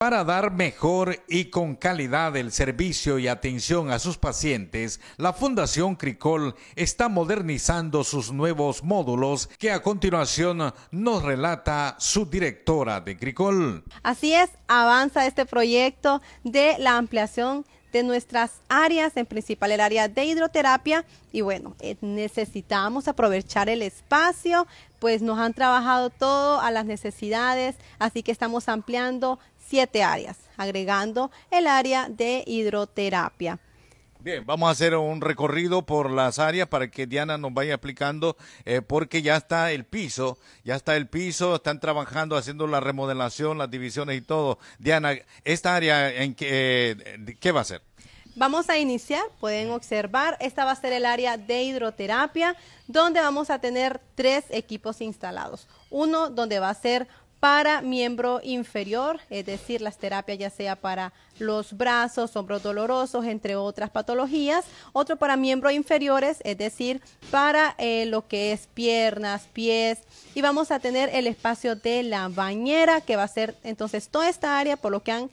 Para dar mejor y con calidad el servicio y atención a sus pacientes, la Fundación Cricol está modernizando sus nuevos módulos que a continuación nos relata su directora de Cricol. Así es, avanza este proyecto de la ampliación nuestras áreas, en principal el área de hidroterapia. Y bueno, eh, necesitamos aprovechar el espacio, pues nos han trabajado todo a las necesidades, así que estamos ampliando siete áreas, agregando el área de hidroterapia. Bien, vamos a hacer un recorrido por las áreas para que Diana nos vaya explicando, eh, porque ya está el piso, ya está el piso, están trabajando, haciendo la remodelación, las divisiones y todo. Diana, ¿esta área en que, eh, qué va a ser? Vamos a iniciar, pueden observar, esta va a ser el área de hidroterapia, donde vamos a tener tres equipos instalados. Uno donde va a ser para miembro inferior, es decir, las terapias ya sea para los brazos, hombros dolorosos, entre otras patologías. Otro para miembros inferiores, es decir, para eh, lo que es piernas, pies. Y vamos a tener el espacio de la bañera, que va a ser entonces toda esta área, por lo que han...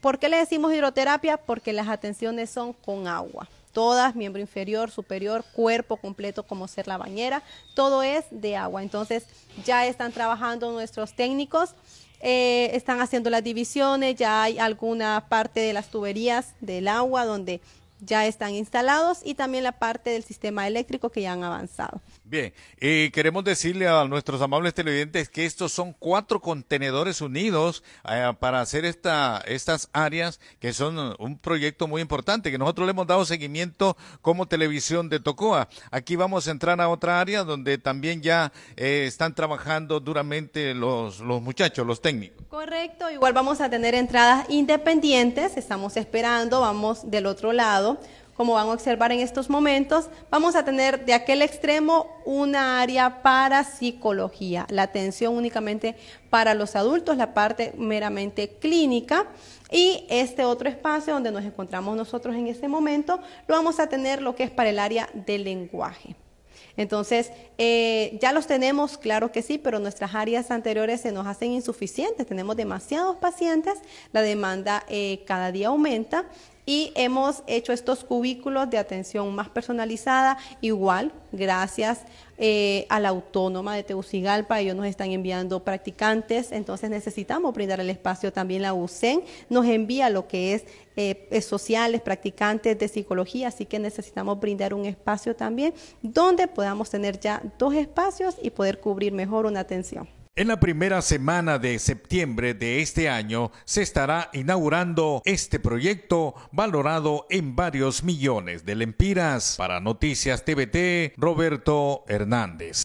¿Por qué le decimos hidroterapia? Porque las atenciones son con agua todas, miembro inferior, superior, cuerpo completo como ser la bañera, todo es de agua. Entonces ya están trabajando nuestros técnicos, eh, están haciendo las divisiones, ya hay alguna parte de las tuberías del agua donde ya están instalados y también la parte del sistema eléctrico que ya han avanzado. Bien, y queremos decirle a nuestros amables televidentes que estos son cuatro contenedores unidos eh, para hacer esta, estas áreas que son un proyecto muy importante que nosotros le hemos dado seguimiento como televisión de Tocoa. Aquí vamos a entrar a otra área donde también ya eh, están trabajando duramente los muchachos, los técnicos. Correcto, igual vamos a tener entradas independientes, estamos esperando, vamos del otro lado como van a observar en estos momentos, vamos a tener de aquel extremo una área para psicología, la atención únicamente para los adultos, la parte meramente clínica. Y este otro espacio donde nos encontramos nosotros en este momento, lo vamos a tener lo que es para el área del lenguaje. Entonces, eh, ya los tenemos, claro que sí, pero nuestras áreas anteriores se nos hacen insuficientes, tenemos demasiados pacientes, la demanda eh, cada día aumenta y hemos hecho estos cubículos de atención más personalizada, igual gracias eh, a la autónoma de Tegucigalpa, ellos nos están enviando practicantes, entonces necesitamos brindar el espacio, también la UCEN nos envía lo que es, eh, es sociales, practicantes de psicología, así que necesitamos brindar un espacio también donde podamos tener ya dos espacios y poder cubrir mejor una atención. En la primera semana de septiembre de este año se estará inaugurando este proyecto valorado en varios millones de lempiras. Para Noticias TVT, Roberto Hernández.